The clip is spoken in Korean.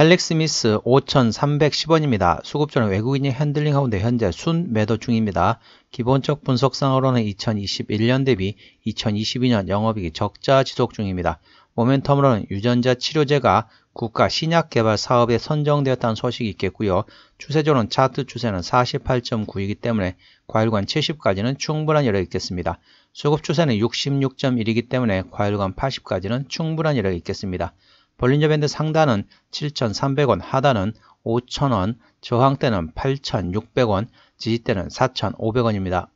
헬릭 스미스 5,310원입니다. 수급처는 외국인이 핸들링 가운데 현재 순 매도 중입니다. 기본적 분석상으로는 2021년 대비 2022년 영업이익 적자 지속 중입니다. 모멘텀으로는 유전자 치료제가 국가 신약 개발 사업에 선정되었다는 소식이 있겠고요. 추세적으로는 차트 추세는 48.9이기 때문에 과일관 70까지는 충분한 여력이 있겠습니다. 수급 추세는 66.1이기 때문에 과일관 80까지는 충분한 여력이 있겠습니다. 벌린저 밴드 상단은 7,300원, 하단은 5,000원, 저항대는 8,600원, 지지대는 4,500원입니다.